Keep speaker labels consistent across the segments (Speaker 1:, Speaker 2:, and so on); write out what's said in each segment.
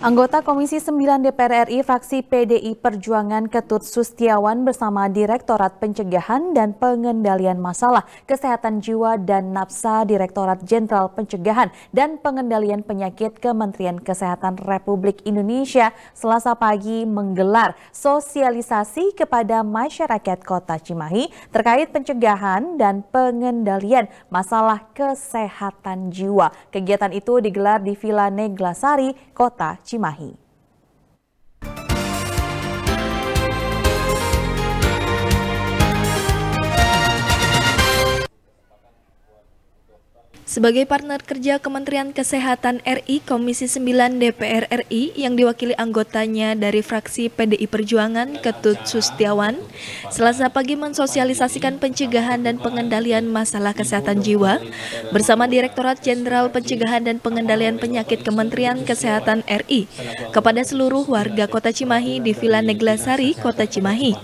Speaker 1: Anggota Komisi 9 DPR RI fraksi PDI Perjuangan Ketut Sustiawan bersama Direktorat Pencegahan dan Pengendalian Masalah Kesehatan Jiwa dan Napsa Direktorat Jenderal Pencegahan dan Pengendalian Penyakit Kementerian Kesehatan Republik Indonesia selasa pagi menggelar sosialisasi kepada masyarakat kota Cimahi terkait pencegahan dan pengendalian masalah kesehatan jiwa. Kegiatan itu digelar di Villa Neglasari, kota Cimahi. ची माही
Speaker 2: Sebagai partner kerja Kementerian Kesehatan RI Komisi 9 DPR RI yang diwakili anggotanya dari fraksi PDI Perjuangan Ketut Sustiawan, selasa pagi mensosialisasikan pencegahan dan pengendalian masalah kesehatan jiwa bersama Direktorat Jenderal Pencegahan dan Pengendalian Penyakit Kementerian Kesehatan RI kepada seluruh warga Kota Cimahi di Villa Neglasari, Kota Cimahi.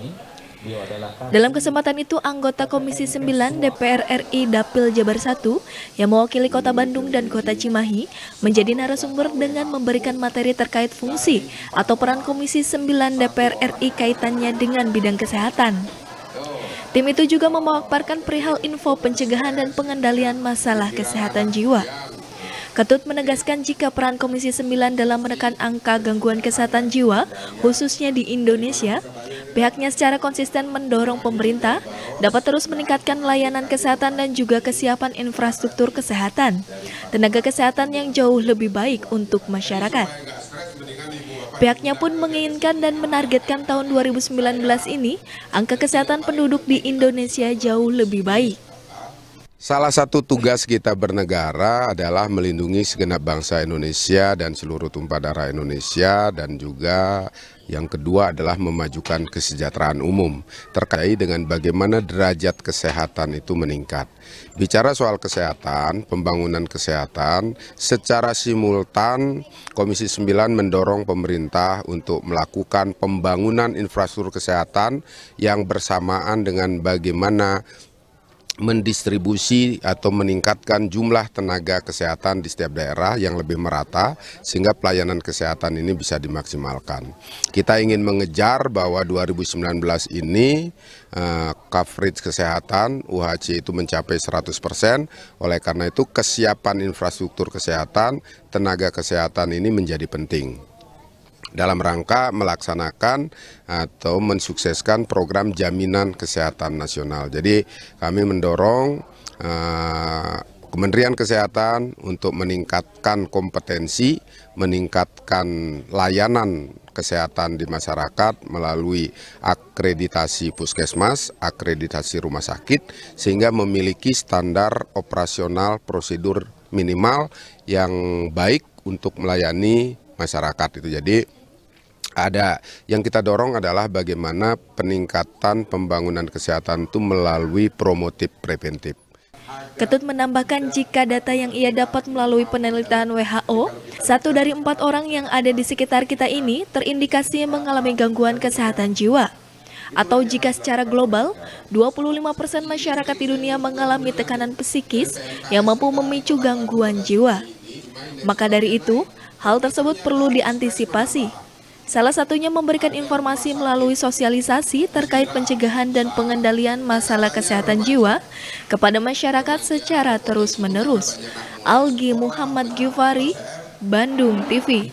Speaker 2: Dalam kesempatan itu, anggota Komisi 9 DPR RI Dapil Jabar 1 yang mewakili Kota Bandung dan Kota Cimahi menjadi narasumber dengan memberikan materi terkait fungsi atau peran Komisi 9 DPR RI kaitannya dengan bidang kesehatan. Tim itu juga memaparkan perihal info pencegahan dan pengendalian masalah kesehatan jiwa. Ketut menegaskan jika peran Komisi 9 dalam menekan angka gangguan kesehatan jiwa, khususnya di Indonesia, Pihaknya secara konsisten mendorong pemerintah dapat terus meningkatkan layanan kesehatan dan juga kesiapan infrastruktur kesehatan, tenaga kesehatan yang jauh lebih baik untuk masyarakat. Pihaknya pun menginginkan dan menargetkan tahun 2019 ini angka kesehatan penduduk di Indonesia jauh lebih baik.
Speaker 3: Salah satu tugas kita bernegara adalah melindungi segenap bangsa Indonesia dan seluruh tumpah darah Indonesia dan juga yang kedua adalah memajukan kesejahteraan umum terkait dengan bagaimana derajat kesehatan itu meningkat. Bicara soal kesehatan, pembangunan kesehatan, secara simultan Komisi 9 mendorong pemerintah untuk melakukan pembangunan infrastruktur kesehatan yang bersamaan dengan bagaimana mendistribusi atau meningkatkan jumlah tenaga kesehatan di setiap daerah yang lebih merata sehingga pelayanan kesehatan ini bisa dimaksimalkan. Kita ingin mengejar bahwa 2019 ini uh, coverage kesehatan UHC itu mencapai 100%. Oleh karena itu kesiapan infrastruktur kesehatan, tenaga kesehatan ini menjadi penting dalam rangka melaksanakan atau mensukseskan program jaminan kesehatan nasional. Jadi kami mendorong uh, Kementerian Kesehatan untuk meningkatkan kompetensi, meningkatkan layanan kesehatan di masyarakat melalui akreditasi puskesmas, akreditasi rumah sakit, sehingga memiliki standar operasional prosedur minimal yang baik untuk melayani masyarakat itu. Jadi ada. Yang kita dorong adalah bagaimana peningkatan pembangunan kesehatan itu melalui promotif preventif.
Speaker 2: Ketut menambahkan jika data yang ia dapat melalui penelitian WHO, satu dari empat orang yang ada di sekitar kita ini terindikasi mengalami gangguan kesehatan jiwa. Atau jika secara global, 25% masyarakat di dunia mengalami tekanan psikis yang mampu memicu gangguan jiwa. Maka dari itu, hal tersebut perlu diantisipasi Salah satunya memberikan informasi melalui sosialisasi terkait pencegahan dan pengendalian masalah kesehatan jiwa kepada masyarakat secara terus-menerus. Algi Muhammad Gifari, Bandung TV.